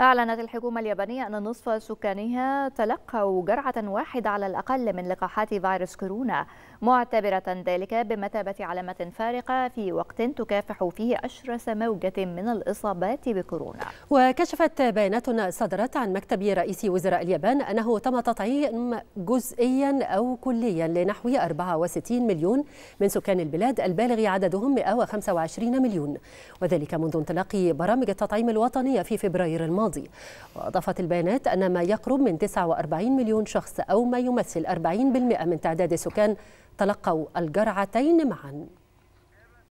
أعلنت الحكومة اليابانية أن نصف سكانها تلقوا جرعة واحدة على الأقل من لقاحات فيروس كورونا معتبرة ذلك بمثابة علامة فارقة في وقت تكافح فيه أشرس موجة من الإصابات بكورونا وكشفت بيانات صدرت عن مكتب رئيس وزراء اليابان أنه تم تطعيم جزئيا أو كليا لنحو 64 مليون من سكان البلاد البالغ عددهم 125 مليون وذلك منذ انطلاق برامج التطعيم الوطنية في فبراير الماضي الماضي وأضافت البيانات أن ما يقرب من 49 مليون شخص أو ما يمثل 40% من تعداد السكان تلقوا الجرعتين معاً